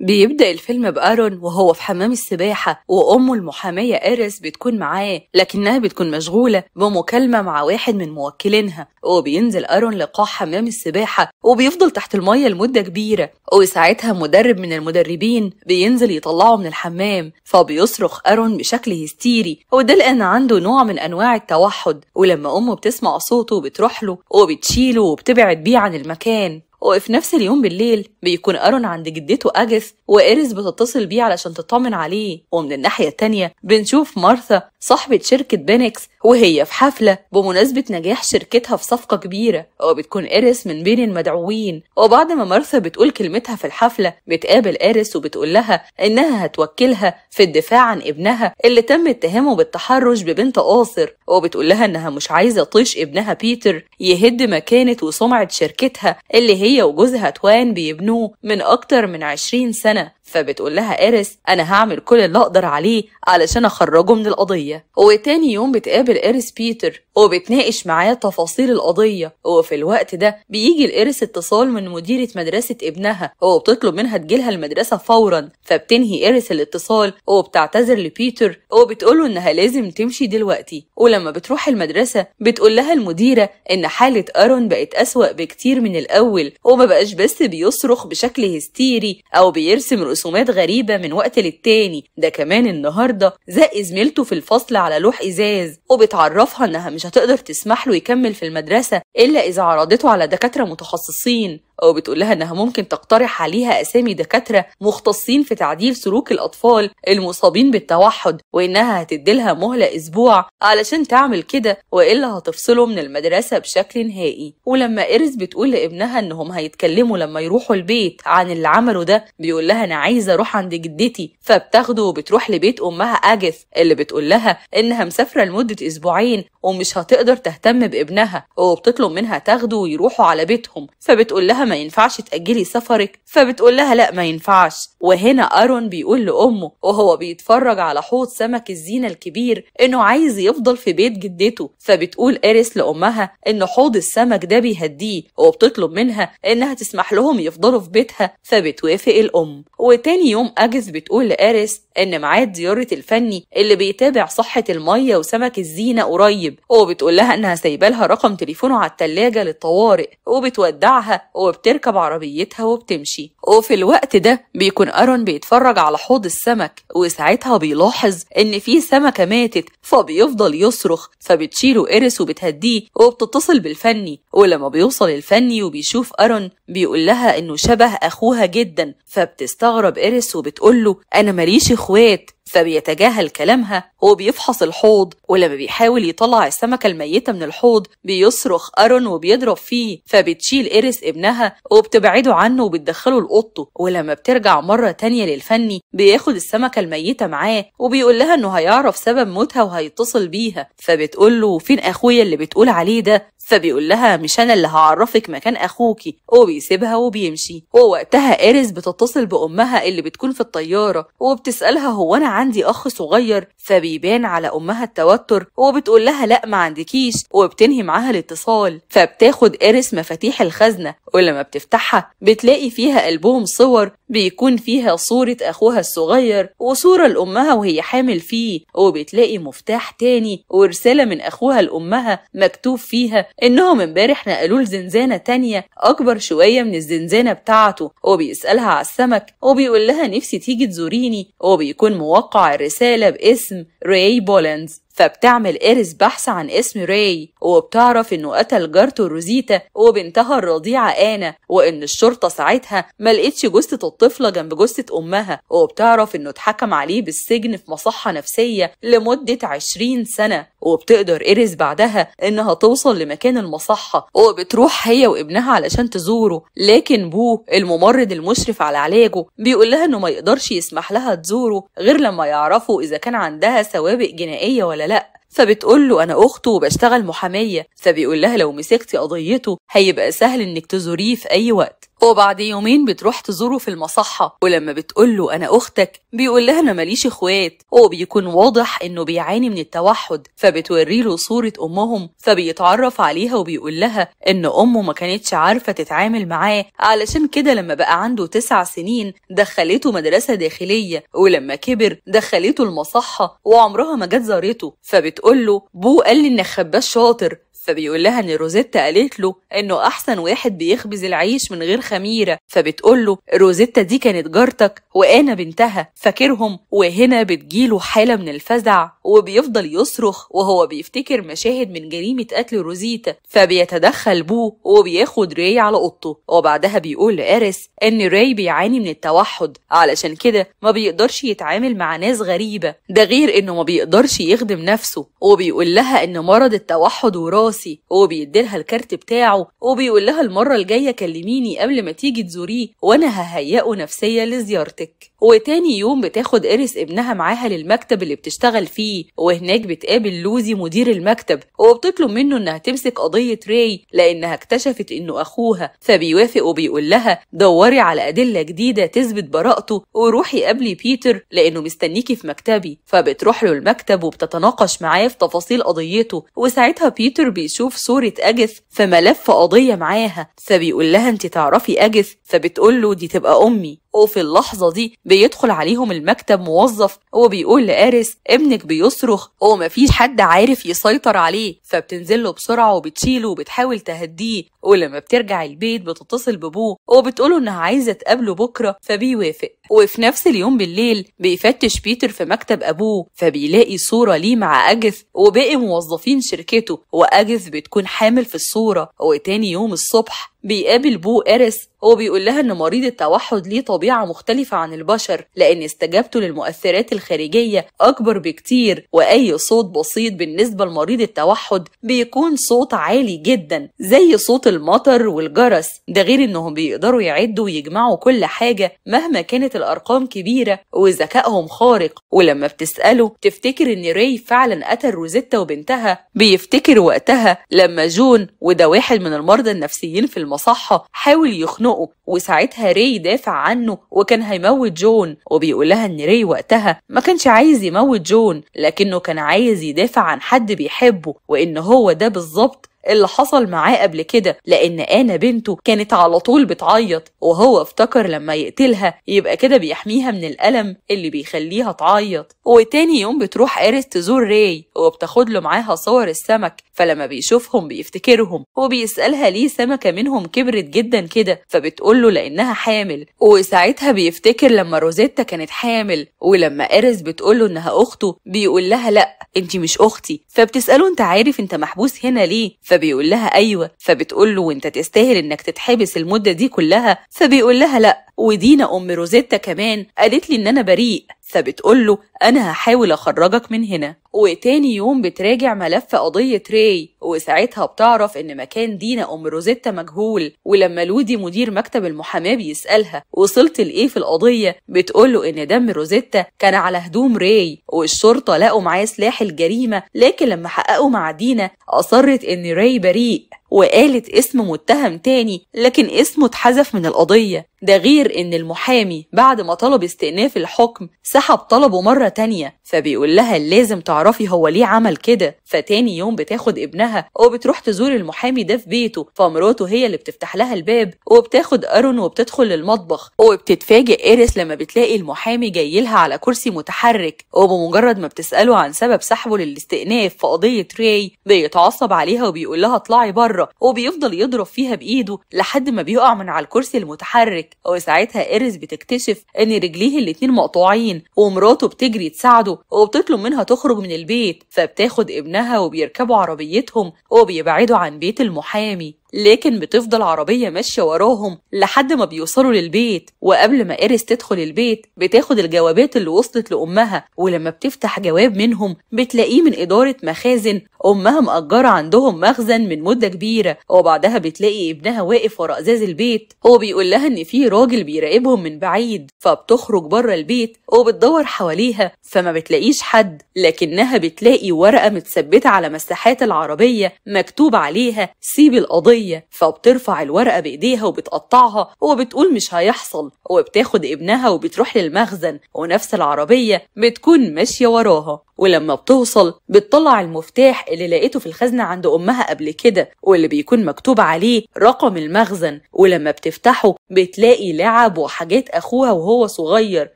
بيبدأ الفيلم بأرون وهو في حمام السباحة وأمه المحامية إيريس بتكون معاه لكنها بتكون مشغولة بمكالمة مع واحد من موكلينها وبينزل أرون لقاع حمام السباحة وبيفضل تحت المية لمدة كبيرة وساعتها مدرب من المدربين بينزل يطلعه من الحمام فبيصرخ أرون بشكل هستيري وده لأن عنده نوع من أنواع التوحد ولما أمه بتسمع صوته بتروح له وبتشيله وبتبعد بيه عن المكان وفي نفس اليوم بالليل بيكون أرون عند جدته أجث وإيريس بتتصل بيه علشان تطمن عليه ومن الناحية التانية بنشوف مارثا صاحبة شركة بينكس وهي في حفلة بمناسبة نجاح شركتها في صفقة كبيرة وبتكون إيريس من بين المدعوين وبعد ما مارثا بتقول كلمتها في الحفلة بتقابل إيريس وبتقول لها إنها هتوكلها في الدفاع عن ابنها اللي تم اتهامه بالتحرش ببنت قاصر وبتقول لها إنها مش عايزة طيش ابنها بيتر يهد مكانة وسمعة شركتها اللي هي وجوزها توان بيبنوه من أكتر من عشرين سنة فبتقول لها إيريس أنا هعمل كل اللي أقدر عليه علشان أخرجه من القضية وتاني يوم بتقابل إيريس بيتر وبتناقش معاه تفاصيل القضية وفي الوقت ده بيجي لإيريس اتصال من مديرة مدرسة ابنها وبتطلب منها تجيلها المدرسة فورا فبتنهي إيريس الاتصال وبتعتذر لبيتر وبتقوله إنها لازم تمشي دلوقتي ولما بتروح المدرسة بتقول لها المديرة إن حالة أرون بقت أسوأ بكتير من الأول وما بقاش بس بيصرخ بشكل هستيري أو بيرسم رسوم رسومات غريبة من وقت للتاني ده كمان النهاردة زق زميلته في الفصل على لوح إزاز وبتعرفها إنها مش هتقدر تسمح له يكمل في المدرسة إلا إذا عرضته على دكاترة متخصصين أو بتقول لها إنها ممكن تقترح عليها أسامي دكاترة مختصين في تعديل سلوك الأطفال المصابين بالتوحد وإنها هتديلها مهلة أسبوع علشان تعمل كده وإلا هتفصله من المدرسة بشكل نهائي ولما إرس بتقول لابنها إنهم هيتكلموا لما يروحوا البيت عن اللي عمله ده بيقول لها أنا عايزة أروح عند جدتي فبتاخده وبتروح لبيت أمها أجث اللي بتقول لها إنها مسافرة لمدة أسبوعين ومش هتقدر تهتم بابنها وبتطلب منها تاخده ويروحوا على بيتهم فبتقول لها ما ينفعش تأجلي سفرك فبتقول لها لا ما ينفعش وهنا أرون بيقول لأمه وهو بيتفرج على حوض سمك الزينة الكبير إنه عايز يفضل في بيت جدته فبتقول إيريس لأمها إن حوض السمك ده بيهديه وبتطلب منها إنها تسمح لهم يفضلوا في بيتها فبتوافق الأم وتاني يوم أجز بتقول لإيريس إن ميعاد زيارة الفني اللي بيتابع صحة المية وسمك الزينة قريب وبتقول لها إنها سايبالها رقم تليفونه على التلاجة للطوارئ وبتودعها وب وبتركب عربيتها وبتمشي وفي الوقت ده بيكون أرون بيتفرج على حوض السمك وساعتها بيلاحظ إن في سمكة ماتت فبيفضل يصرخ فبتشيله إيريس وبتهديه وبتتصل بالفني ولما بيوصل الفني وبيشوف أرون بيقول لها إنه شبه أخوها جدا فبتستغرب إيريس وبتقول له أنا ماليش إخوات فبيتجاهل كلامها هو بيفحص الحوض ولما بيحاول يطلع السمكة الميتة من الحوض بيصرخ أرون وبيضرب فيه فبتشيل إيريس ابنها وبتبعده عنه وبتدخله لأوضته ولما بترجع مرة تانية للفني بياخد السمكة الميتة معاه وبيقول لها إنه هيعرف سبب موتها وهيتصل بيها فبتقول له فين أخويا اللي بتقول عليه ده فبيقول لها مش أنا اللي هعرفك مكان أخوكي وبيسيبها وبيمشي ووقتها إيريس بتتصل بأمها اللي بتكون في الطيارة وبتسألها هو أنا عندي أخ صغير فبيبان على أمها التوتر وبتقول لها لأ ما عندكيش وبتنهي معاها الاتصال فبتاخد إرس مفاتيح الخزنة ولما بتفتحها بتلاقي فيها ألبوم صور بيكون فيها صورة أخوها الصغير وصورة لأمها وهي حامل فيه وبتلاقي مفتاح تاني ورسالة من أخوها لأمها مكتوب فيها إنهم امبارح نقلوا لزنزانة تانية أكبر شوية من الزنزانة بتاعته وبيسألها على السمك وبيقول لها نفسي تيجي تزوريني وبيكون موقع الرسالة باسم ري بولنز فبتعمل إيريس بحث عن اسم راي وبتعرف إنه قتل جارته روزيتا وبنتها الرضيعة آنا وإن الشرطة ساعتها ملقتش جثة الطفلة جنب جثة أمها وبتعرف إنه اتحكم عليه بالسجن في مصحة نفسية لمدة 20 سنة وبتقدر إيريس بعدها إنها توصل لمكان المصحة وبتروح هي وابنها علشان تزوره لكن بو الممرض المشرف على علاجه بيقول لها إنه ما يقدرش يسمح لها تزوره غير لما يعرفوا إذا كان عندها سوابق جنائية ولا لأ فبتقول له انا اخته وبشتغل محاميه فبيقول لها لو مسكتي قضيته هيبقى سهل انك تزوريه في اي وقت وبعد يومين بتروح تزوره في المصحة ولما بتقوله أنا أختك بيقول لها أنا ماليش إخوات وبيكون واضح إنه بيعاني من التوحد فبتوريله صورة أمهم فبيتعرف عليها وبيقول لها إن أمه ما كانتش عارفة تتعامل معاه علشان كده لما بقى عنده تسع سنين دخلته مدرسة داخلية ولما كبر دخلته المصحة وعمرها ما جت زارته فبتقول له بو قال لي إنك خباش شاطر فبيقول لها ان روزيتا قالت له انه احسن واحد بيخبز العيش من غير خميره فبتقول له روزيتا دي كانت جارتك وانا بنتها فاكرهم وهنا بتجيله حاله من الفزع وبيفضل يصرخ وهو بيفتكر مشاهد من جريمه قتل روزيتا فبيتدخل بو وبياخد راي على اوضته وبعدها بيقول لاريس ان راي بيعاني من التوحد علشان كده ما بيقدرش يتعامل مع ناس غريبه ده غير انه ما بيقدرش يخدم نفسه وبيقول لها ان مرض التوحد وراس راسي وبيديلها الكارت بتاعه وبيقول لها المرة الجاية كلميني قبل ما تيجي تزوريه وأنا ههيئه نفسيا لزيارتك وتاني يوم بتاخد إيريس ابنها معاها للمكتب اللي بتشتغل فيه وهناك بتقابل لوزي مدير المكتب وبتطلب منه إنها تمسك قضية ري لأنها اكتشفت إنه أخوها فبيوافق وبيقول لها دوري على أدلة جديدة تثبت براءته وروحي قبلي بيتر لأنه مستنيكي في مكتبي فبتروح له المكتب وبتتناقش معاه في تفاصيل قضيته وساعتها بيتر بيشوف صورة أجث في ملف قضية معاها فبيقول لها أنت تعرفي أجث فبتقول له دي تبقى أمي وفي اللحظة دي بيدخل عليهم المكتب موظف وبيقول لآرس ابنك بيصرخ هو مفيش حد عارف يسيطر عليه فبتنزله بسرعه وبتشيله وبتحاول تهديه ولما بترجع البيت بتتصل ببوه وبتقوله انها عايزه تقابله بكره فبيوافق وفي نفس اليوم بالليل بيفتش بيتر في مكتب ابوه فبيلاقي صوره ليه مع اجث وباقي موظفين شركته واجث بتكون حامل في الصوره وتاني يوم الصبح بيقابل بو إرس وبيقول لها إن مريض التوحد ليه طبيعة مختلفة عن البشر لأن استجابته للمؤثرات الخارجية أكبر بكتير وأي صوت بسيط بالنسبة لمريض التوحد بيكون صوت عالي جدا زي صوت المطر والجرس ده غير انهم بيقدروا يعدوا ويجمعوا كل حاجة مهما كانت الارقام كبيرة وذكائهم خارق ولما بتسأله تفتكر ان ري فعلا قتل روزيتا وبنتها بيفتكر وقتها لما جون وده واحد من المرضى النفسيين في المصحة حاول يخنقه وساعتها ري دافع عنه وكان هيموت جون وبيقول لها ان ري وقتها ما كانش عايز يموت جون لكنه كان عايز يدافع عن حد بيحبه وان هو ده بالظبط اللي حصل معاه قبل كده لأن أنا بنته كانت على طول بتعيط وهو افتكر لما يقتلها يبقى كده بيحميها من الألم اللي بيخليها تعيط وتاني يوم بتروح أريس تزور راي وبتاخد له معاها صور السمك فلما بيشوفهم بيفتكرهم وبيسألها ليه سمكة منهم كبرت جدا كده فبتقول له لأنها حامل وساعتها بيفتكر لما روزيتا كانت حامل ولما أريس بتقول له إنها أخته بيقول لها لأ أنت مش أختي فبتسأله أنت عارف أنت محبوس هنا ليه ف فبيقول لها أيوة فبتقول له وأنت تستاهل إنك تتحبس المدة دي كلها فبيقول لها لأ ودينا أم روزيتا كمان قالت لي إن أنا بريء فبتقول له أنا هحاول أخرجك من هنا وتاني يوم بتراجع ملف قضية راي وساعتها بتعرف إن مكان دينا أم روزيتا مجهول ولما لودي مدير مكتب المحاماة بيسألها وصلت لإيه في القضية بتقول له إن دم روزيتا كان على هدوم راي والشرطة لقوا معاه سلاح الجريمة لكن لما حققوا مع دينا أصرت إن راي بريء وقالت اسم متهم تاني لكن اسمه اتحذف من القضية ده غير إن المحامي بعد ما طلب استئناف الحكم سحب طلبه مرة تانية فبيقول لها لازم تعرفي هو ليه عمل كده فتاني يوم بتاخد ابنها وبتروح تزور المحامي ده في بيته فمراته هي اللي بتفتح لها الباب وبتاخد أرون وبتدخل للمطبخ وبتتفاجئ إيريس لما بتلاقي المحامي جاي لها على كرسي متحرك وبمجرد ما بتسأله عن سبب سحبه للاستئناف في قضية راي بيتعصب عليها وبيقول لها اطلعي بره وبيفضل يضرب فيها بإيده لحد ما بيقع من على الكرسي المتحرك هناك وساعتها إيريس بتكتشف إن رجليه الاتنين مقطوعين ومراته بتجري تساعده وبتطلب منها تخرج من البيت فبتاخد ابنها وبيركبوا عربيتهم وبيبعدوا عن بيت المحامي لكن بتفضل عربية ماشية وراهم لحد ما بيوصلوا للبيت وقبل ما إيريس تدخل البيت بتاخد الجوابات اللي وصلت لأمها ولما بتفتح جواب منهم بتلاقيه من إدارة مخازن أمها مأجرة عندهم مخزن من مدة كبيرة وبعدها بتلاقي ابنها واقف ورا أزاز البيت هو بيقول لها إن في راجل بيراقبهم من بعيد فبتخرج بره البيت وبتدور حواليها فما بتلاقيش حد لكنها بتلاقي ورقة متثبتة على مساحات العربية مكتوب عليها سيب القضية الجنسية فبترفع الورقة بإيديها وبتقطعها وبتقول مش هيحصل وبتاخد ابنها وبتروح للمخزن ونفس العربية بتكون ماشية وراها ولما بتوصل بتطلع المفتاح اللي لقيته في الخزنة عند أمها قبل كده واللي بيكون مكتوب عليه رقم المخزن ولما بتفتحه بتلاقي لعب وحاجات أخوها وهو صغير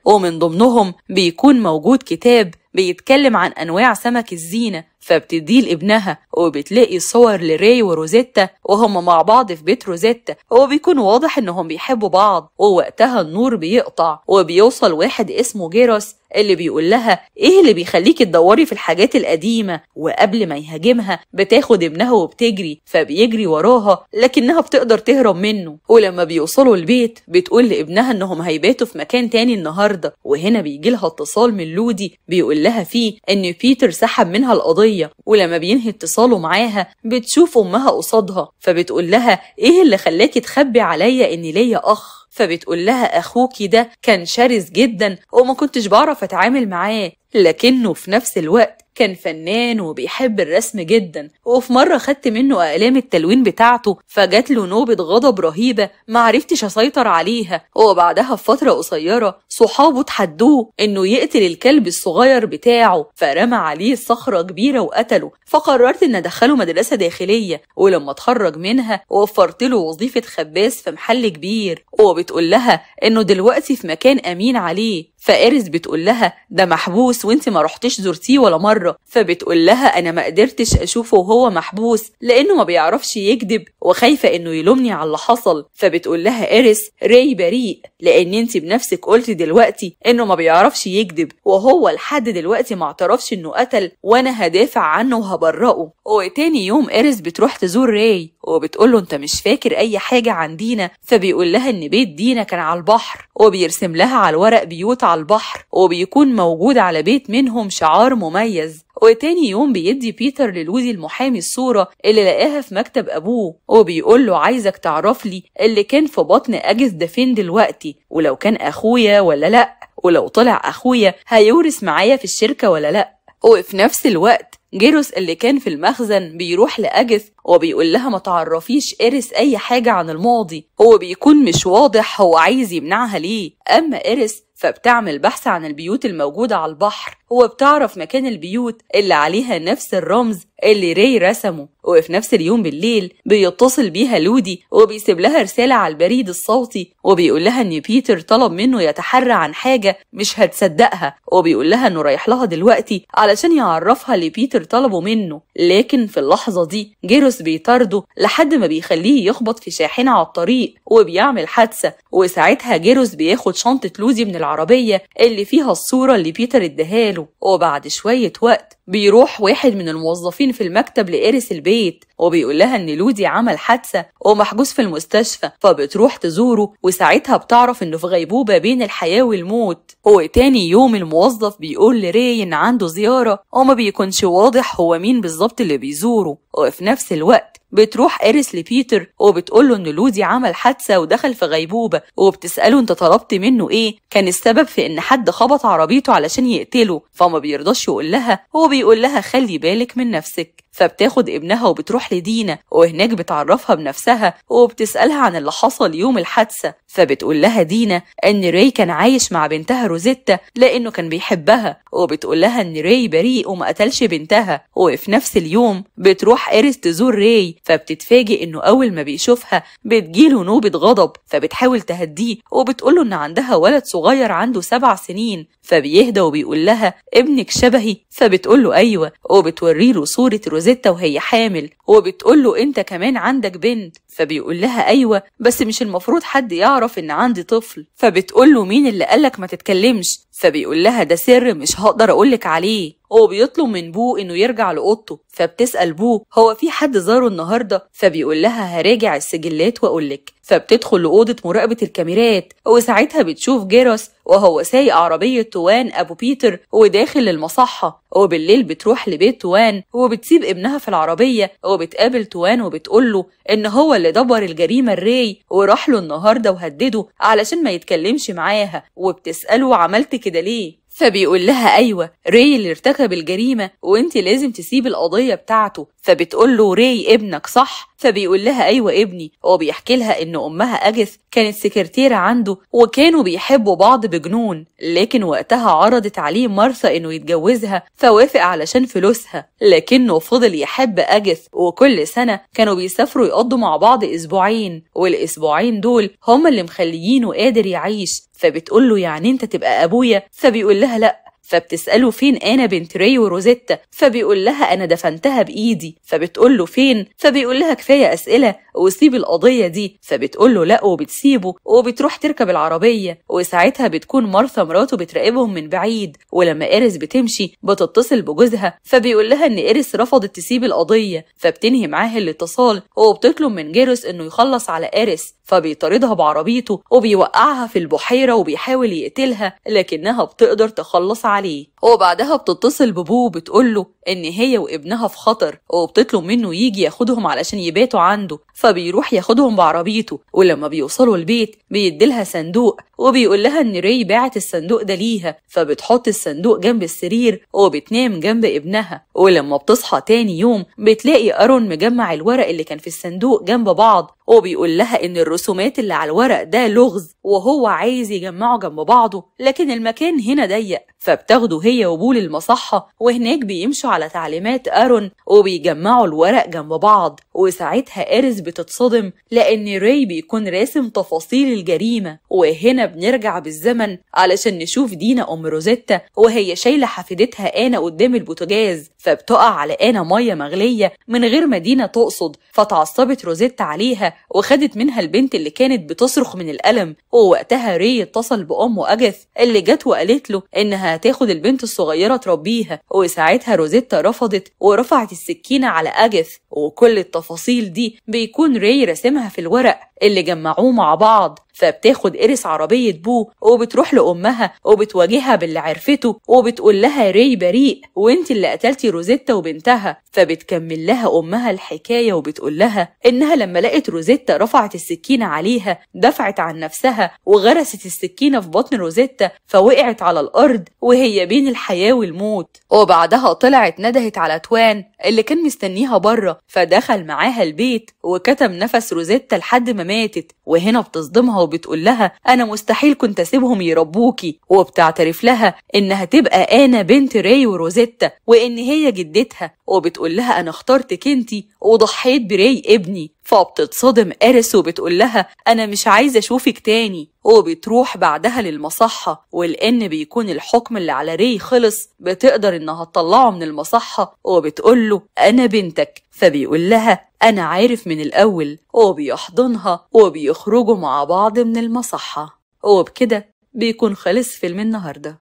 ومن ضمنهم بيكون موجود كتاب بيتكلم عن أنواع سمك الزينة فبتديه لابنها وبتلاقي صور لراي وروزيتا وهم مع بعض في بيت روزيتا وبيكون واضح انهم بيحبوا بعض ووقتها النور بيقطع وبيوصل واحد اسمه جيروس اللي بيقول لها ايه اللي بيخليك بتدوري في الحاجات القديمة وقبل ما يهاجمها بتاخد ابنها وبتجري فبيجري وراها لكنها بتقدر تهرب منه ولما بيوصلوا البيت بتقول لابنها انهم هيباتوا في مكان تاني النهاردة وهنا بيجي لها اتصال من لودي بيقول لها فيه ان بيتر سحب منها القضية ولما بينهي اتصاله معاها بتشوف امها قصادها فبتقول لها ايه اللي خلاكي تخبي عليا ان ليا اخ فبتقول لها اخوكي ده كان شرس جدا وما كنتش بعرف اتعامل معاه لكنه في نفس الوقت كان فنان وبيحب الرسم جدا وفي مرة خدت منه أقلام التلوين بتاعته فجات له نوبة غضب رهيبة معرفتش أسيطر عليها وبعدها بفترة قصيرة صحابه تحدوه إنه يقتل الكلب الصغير بتاعه فرمى عليه صخرة كبيرة وقتله فقررت إن أدخله مدرسة داخلية ولما اتخرج منها وفرت له وظيفة خباز في محل كبير وبتقول لها إنه دلوقتي في مكان أمين عليه فإيريس بتقول لها ده محبوس وانت ما رحتش زرتيه ولا مرة فبتقول لها أنا ما قدرتش أشوفه وهو محبوس لأنه ما بيعرفش يكذب وخايفة إنه يلومني على اللي حصل فبتقول لها إيريس ري بريء لأن انت بنفسك قلتي دلوقتي إنه ما بيعرفش يكذب وهو لحد دلوقتي ما اعترفش إنه قتل وأنا هدافع عنه وهبرأه وتاني يوم إيريس بتروح تزور ري وبتقول له أنت مش فاكر أي حاجة عن دينا فبيقول لها إن بيت دينا كان على البحر وبيرسم لها على الورق بيوت على البحر وبيكون موجود على بيت منهم شعار مميز وتاني يوم بيدي بيتر للوزي المحامي الصورة اللي لقاها في مكتب أبوه وبيقول له عايزك تعرف لي اللي كان في بطن أجس ده فين دلوقتي ولو كان أخويا ولا لأ ولو طلع أخويا هيورث معايا في الشركة ولا لأ وفي نفس الوقت جيروس اللي كان في المخزن بيروح لأجث وبيقول لها ما تعرفيش إيريس أي حاجة عن الماضي هو بيكون مش واضح هو عايز يمنعها ليه أما إيريس فبتعمل بحث عن البيوت الموجودة على البحر وبتعرف مكان البيوت اللي عليها نفس الرمز اللي ري رسمه وفي نفس اليوم بالليل بيتصل بيها لودي وبيسيب لها رسالة على البريد الصوتي وبيقول لها إن بيتر طلب منه يتحرى عن حاجة مش هتصدقها وبيقول لها إنه رايح لها دلوقتي علشان يعرفها اللي بيتر طلبه منه لكن في اللحظة دي جيروس بيطارده لحد ما بيخليه يخبط في شاحنة على الطريق وبيعمل حادثة وساعتها جيروس بياخد شنطة لودي من العربية العربية اللي فيها الصورة اللي بيتر ادهاله وبعد شوية وقت بيروح واحد من الموظفين في المكتب لإيريس البيت وبيقول لها إن لودي عمل حادثة ومحجوز في المستشفى فبتروح تزوره وساعتها بتعرف إنه في غيبوبة بين الحياة والموت وتاني يوم الموظف بيقول لراي إن عنده زيارة وما بيكونش واضح هو مين بالظبط اللي بيزوره وفي نفس الوقت بتروح إيريس لبيتر وبتقوله إن لودي عمل حادثة ودخل في غيبوبة وبتسأله أنت طلبت منه إيه؟ كان السبب في إن حد خبط عربيته علشان يقتله فما بيرضاش يقول لها هو بي وبيقول لها خلي بالك من نفسك فبتاخد ابنها وبتروح لدينا وهناك بتعرفها بنفسها وبتسألها عن اللي حصل يوم الحادثة فبتقول لها دينا ان راي كان عايش مع بنتها روزيتا لانه كان بيحبها وبتقول لها ان راي بريء وما قتلش بنتها وفي نفس اليوم بتروح إيريس تزور راي فبتتفاجئ انه اول ما بيشوفها بتجيله نوبة غضب فبتحاول تهديه وبتقوله ان عندها ولد صغير عنده سبع سنين فبيهدى وبيقول لها ابنك شبهي فبتقوله ايوه وبتوريله صورة روزيتا روزيتا وهي حامل بتقول له انت كمان عندك بنت فبيقول لها ايوه بس مش المفروض حد يعرف ان عندي طفل فبتقول له مين اللي قالك ما تتكلمش فبيقول لها ده سر مش هقدر اقولك عليه هو بيطلب من بوه انه يرجع لاوضته فبتسال بوه هو في حد زاره النهارده فبيقول لها هراجع السجلات واقول لك فبتدخل لاوضه مراقبه الكاميرات وساعتها بتشوف جيروس وهو سايق عربيه توان ابو بيتر وداخل المصحه وبالليل بتروح لبيت توان وبتسيب ابنها في العربيه وبتقابل توان وبتقول له ان هو اللي دبر الجريمه الري وراح له النهارده وهدده علشان ما يتكلمش معاها وبتساله عملت كده ليه فبيقول لها أيوة ري اللي ارتكب الجريمة وانت لازم تسيب القضية بتاعته فبتقول له ري ابنك صح فبيقول لها أيوة ابني وبيحكي لها إن أمها أجث كانت سكرتيرة عنده وكانوا بيحبوا بعض بجنون لكن وقتها عرضت عليه مارثا إنه يتجوزها فوافق علشان فلوسها لكنه فضل يحب أجث وكل سنة كانوا بيسافروا يقضوا مع بعض أسبوعين والأسبوعين دول هما اللي مخليينه قادر يعيش فبتقول له يعني انت تبقى ابويا فبيقول لها لا فبتسأله فين أنا بنت ري وروزيتا فبيقول لها أنا دفنتها بإيدي فبتقول له فين فبيقول لها كفاية أسئلة وسيب القضية دي فبتقول له لأ وبتسيبه وبتروح تركب العربية وساعتها بتكون مارثا مراته بتراقبهم من بعيد ولما إيريس بتمشي بتتصل بجوزها فبيقول لها إن إيريس رفضت تسيب القضية فبتنهي معاه الاتصال وبتطلب من جيروس إنه يخلص على إيريس فبيطاردها بعربيته وبيوقعها في البحيرة وبيحاول يقتلها لكنها بتقدر تخلص عليه وبعدها بتتصل ببو وبتقول له ان هي وابنها في خطر وبتطلب منه يجي ياخدهم علشان يباتوا عنده فبيروح ياخدهم بعربيته ولما بيوصلوا البيت بيديلها صندوق وبيقول لها ان ري باعت الصندوق ده ليها فبتحط الصندوق جنب السرير وبتنام جنب ابنها ولما بتصحى تاني يوم بتلاقي ارون مجمع الورق اللي كان في الصندوق جنب بعض وبيقول لها ان الرسومات اللي على الورق ده لغز وهو عايز يجمعه جنب بعضه لكن المكان هنا ضيق فبتاخده هي الأرضية وبول المصحة وهناك بيمشوا على تعليمات أرون وبيجمعوا الورق جنب بعض وساعتها اريس بتتصدم لأن ري بيكون راسم تفاصيل الجريمة وهنا بنرجع بالزمن علشان نشوف دينا أم روزيتا وهي شايلة حفيدتها آنا قدام البوتاجاز فبتقع على آنا مية مغلية من غير ما دينا تقصد فتعصبت روزيتا عليها وخدت منها البنت اللي كانت بتصرخ من الألم ووقتها ري اتصل بأمه أجث اللي جت وقالت له إنها هتاخد البنت البنت الصغيرة تربيها وساعتها روزيتا رفضت ورفعت السكينة على أجث وكل التفاصيل دي بيكون ري راسمها في الورق اللي جمعوه مع بعض فبتاخد إرس عربية بو وبتروح لأمها وبتواجهها باللي عرفته وبتقول لها ري بريء وانت اللي قتلتي روزيتا وبنتها فبتكمل لها أمها الحكاية وبتقول لها إنها لما لقت روزيتا رفعت السكينة عليها دفعت عن نفسها وغرست السكينة في بطن روزيتا فوقعت على الأرض وهي بين الحياة والموت وبعدها طلعت ندهت على توان اللي كان مستنيها بره فدخل معاها البيت وكتم نفس روزيتا لحد ما ماتت وهنا بتصدمها وبتقول لها أنا مستحيل كنت أسيبهم يربوكي وبتعترف لها إنها تبقى أنا بنت راي وروزيتا وإن هي جدتها وبتقول لها أنا اخترتك أنتي وضحيت براي ابني فبتتصدم أرس وبتقول لها أنا مش عايزة أشوفك تاني وبتروح بعدها للمصحة ولأن بيكون الحكم اللي على ري خلص بتقدر إنها تطلعه من المصحة وبتقول له أنا بنتك فبيقول لها أنا عارف من الأول وبيحضنها وبيخرجوا مع بعض من المصحة وبكده بيكون خلص فيلم النهاردة